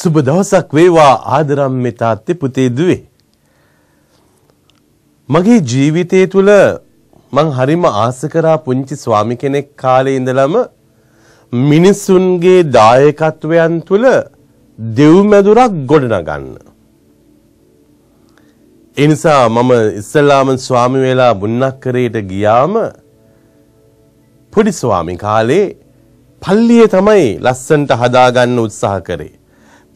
සුබ දවසක් වේවා ආදරම් මේ තාත්තේ පුතේ දුවේ. මගේ ජීවිතය තුළ මං හරිම ආස කරා පුංචි ස්වාමි කෙනෙක් කාලේ ඉඳලම මිනිසුන්ගේ දායකත්වයන් තුළ දෙව්මැදුරක් ගොඩනගන්න. ඒ නිසා මම ඉස්සල්ලාම ස්වාමි වෙලා බුන්නක්කරේට ගියාම පොඩි ස්වාමි කාලේ පල්ලියේ තමයි ලස්සන්ට හදාගන්න උත්සාහ කරේ.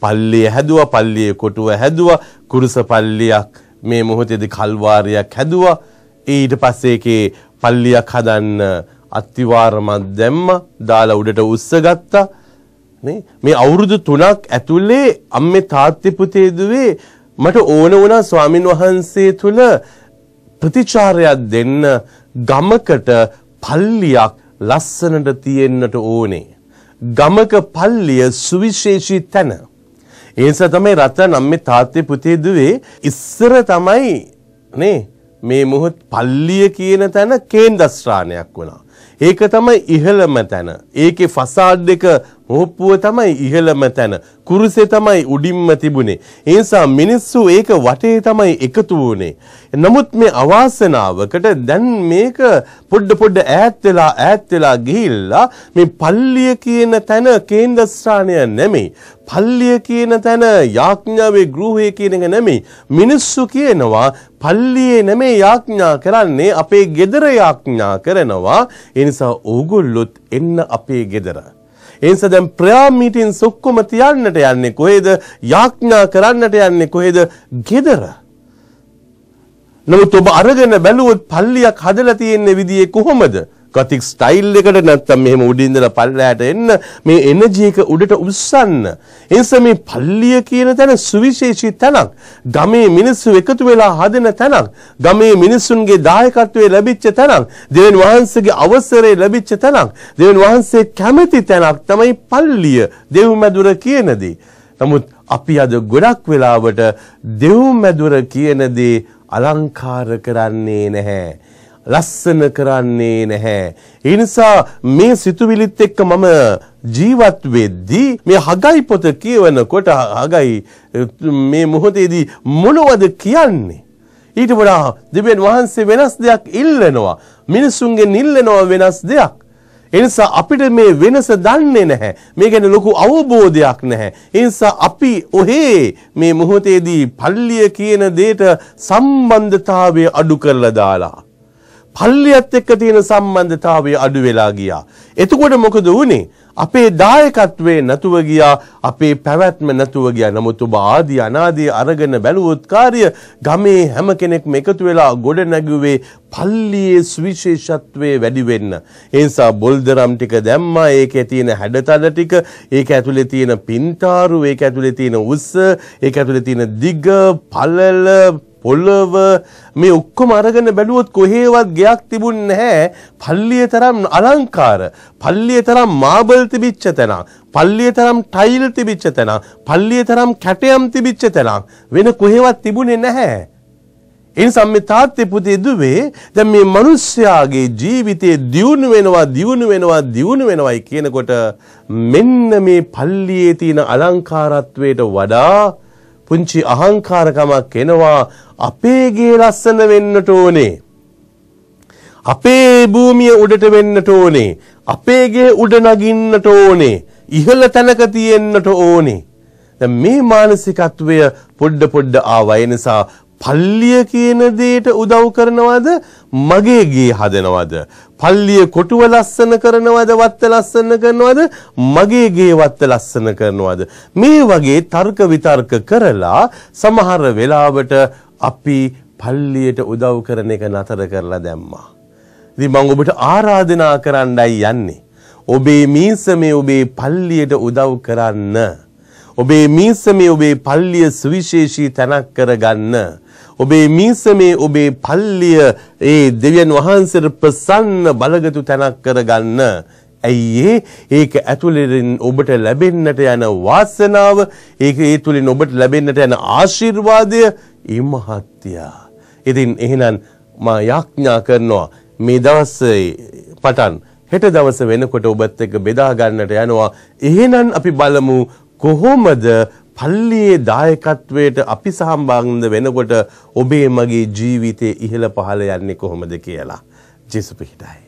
පල්ලිය හැදුවා පල්ලියේ කොටුව හැදුවා කුරුස පල්ලියක් මේ මොහොතේදී කල්වාරියක් හැදුවා ඊට පස්සේ ඒකේ පල්ලියක් හදන්න අත්තිවාරමක් දැම්ම දාලා උඩට උස්ස ගත්තා නේ මේ අවුරුදු 3ක් ඇතුලේ අම්මේ තාත්තේ පුතේ දුවේ මට ඕන වුණා ස්වාමින් වහන්සේ තුල ප්‍රතිචාරයක් දෙන්න ගමකට පල්ලියක් ලස්සනට තියෙන්නට ඕනේ ගමක පල්ලිය සුවිශේෂී තැන ඒ නිසා තමයි රත්තරන් අම්මේ තාත්තේ පුතේ දුවේ ඉස්සර තමයි නේ මේ මොහොත් පල්ලිය කියන තැන කේන්දස්ත්‍රාණයක් වුණා. ඒක තමයි ඉහළම තැන. ඒකේ ෆසාඩ් එක හොප්පුව තමයි ඉහළම තැන. කුරුසේ තමයි උඩින්ම තිබුණේ. ඒ නිසා මිනිස්සු ඒක වටේ තමයි එකතු වුණේ. නමුත් මේ අවාසනාවකට දැන් මේක පොඩ පොඩ ඈත් වෙලා ඈත් වෙලා ගිහිල්ලා මේ පල්ලිය කියන තැන කේන්ද්‍රස්ථානය නෙමෙයි. පල්ලිය කියන තැන යාඥාවේ ගෘහය කියන එක නෙමෙයි. මිනිස්සු කියනවා පල්ලියේ නෙමෙයි යාඥා කරන්නේ අපේ ගෙදර යාඥා කරනවා. ඒ නිසා ඕගොල්ලොත් එන්න අපේ ගෙදර. ඒ නිසා දැන් ප්‍රයා මීටින්ස් ඔක්කොම තියන්නට යන්නේ කොහෙද? යාඥා කරන්නට යන්නේ කොහෙද? gedara. නමුත් ඔබ අරගෙන බැලුවොත් පල්ලියක් හදලා තියෙන විදිහේ කොහොමද? ගොතික් ස්ටයිල් එකට නැත්තම් මෙහෙම උඩින් ඉඳලා පල්ලයට එන්න මේ එනර්ජි එක උඩට උස්සන්න. එනිසා මේ පල්ලිය කියන තැන සුවිශේෂී තැනක්. ගමේ මිනිස්සු එකතු වෙලා හදන තැනක්. ගමේ මිනිසුන්ගේ දායකත්වයේ ලැබිච්ච තැනක්. දෙවියන් වහන්සේගේ අවසරය ලැබිච්ච තැනක්. දෙවියන් වහන්සේ කැමති තැනක් තමයි පල්ලිය. දෙව්මැදුර කියන නමුත් අපි අද ගොඩක් වෙලාවට දෙව්මැදුර කියන අලංකාර කරන්නේ නැහැ. ලස්සන කරන්නේ නැහැ. ඒ නිසා මේ සිතුවිලිත් එක්ක මම ජීවත් වෙද්දී මේ හගයි පොත කියවනකොට හගයි මේ මොහොතේදී මොනවද කියන්නේ? ඊට වඩා දෙවියන් වහන්සේ වෙනස් දෙයක් ඉල්ලනවා. මිනිසුන්ගෙන් ඉල්ලනවා වෙනස් දෙයක්. එනිසා අපිට මේ වෙනස දන්නේ නැහැ. මේ ගැන ලොකු අවබෝධයක් නැහැ. එනිසා අපි ඔහේ මේ මොහොතේදී පල්ලිය කියන දෙයට සම්බන්ධතාවය අඩු කරලා දාලා පල්ලියත් එක්ක තියෙන සම්බන්ධතාවය අඩු වෙලා ගියා. එතකොට මොකද වුනේ? අපේ දායකත්වේ නැතුව ගියා, අපේ පැවැත්ම නැතුව ගියා. නමුත් ඔබ ආදී අනාදී අරගෙන බැලුවොත් කාර්ය ගමේ හැම කෙනෙක්ම එකතු වෙලා ගොඩ නැගුවේ පල්ලියේ සුවිශේෂත්වයේ වැඩි වෙන්න. ඒ නිසා බොල්දරම් ටික දැම්මා. ඒකේ තියෙන හැඩතල ටික, ඒක ඇතුලේ තියෙන පින්තාරු, ඒක ඇතුලේ තියෙන උස, ඒක ඇතුලේ තියෙන දිග, පළල පොළව මේ ඔක්කොම අරගෙන බැලුවොත් කොහේවත් ගයක් තිබුණ නැහැ. පල්ලිය තරම් අලංකාර, පල්ලිය තරම් මාබල් තිබිච්ච තැනක්, පල්ලිය තරම් ටයිල් තිබිච්ච තැනක්, පල්ලිය තරම් කැටයම් තිබිච්ච තැනක් වෙන කොහේවත් තිබුණේ නැහැ. එනිසා මේ තාත්තේ පුතේ දුවේ දැන් මේ මිනිස්යාගේ ජීවිතේ දියුණු වෙනවා දියුණු වෙනවා දියුණු වෙනවයි කියනකොට මෙන්න මේ පල්ලියේ තියෙන අලංකාරත්වයට වඩා පුංචි අහංකාරකමක් එනවා අපේ ගේ ලස්සන වෙන්නට ඕනේ. අපේ භූමිය උඩට වෙන්නට ඕනේ. අපේ ගේ උඩ නගින්නට ඕනේ. ඉහළ තැනක තියෙන්නට ඕනේ. දැන් මේ මානසිකත්වය පොඩ පොඩ ආවය නිසා පල්ලිය කියන දෙයට උදව් කරනවද මගේ ගේ හදනවද පල්ලිය කොටුව ලස්සන කරනවද වත්ත ලස්සන කරනවද මගේ ගේ වත්ත ලස්සන කරනවද මේ වගේ තර්ක විතර්ක කරලා සමහර වෙලාවට අපි පල්ලියට උදව් කරන එක නතර කරලා දැම්මා ඉතින් මම ඔබට ආරාධනා කරන්නයි යන්නේ ඔබේ මීසමේ ඔබේ පල්ලියට උදව් කරන්න ඔබේ මීසමේ ඔබේ පල්ලිය සුවිශේෂී තැනක් කරගන්න. ඔබේ මීසමේ ඔබේ පල්ලිය ඒ දෙවියන් වහන්සේට ප්‍රසන්න බලගතු තැනක් කරගන්න. ඇයි ඒක ඇතුළෙන් ඔබට ලැබෙන්නට යන වාසනාව ඒක ඒ තුලින් ඔබට ලැබෙන්නට යන ආශිර්වාදය ඉමහත්ය. ඉතින් එහෙනම් මා යාඥා කරනවා මේ දවසේ පටන් හෙට දවස වෙනකොට ඔබත් එක්ක බෙදා ගන්නට යනවා. එහෙනම් අපි බලමු කොහොමද පල්ලියේ දායකත්වයට අපි සහම්බන්ධ වෙනකොට ඔබේ මගේ ජීවිතයේ ඉහළ පහළ යන්නේ කොහොමද කියලා. ජේසු පිහිටයි.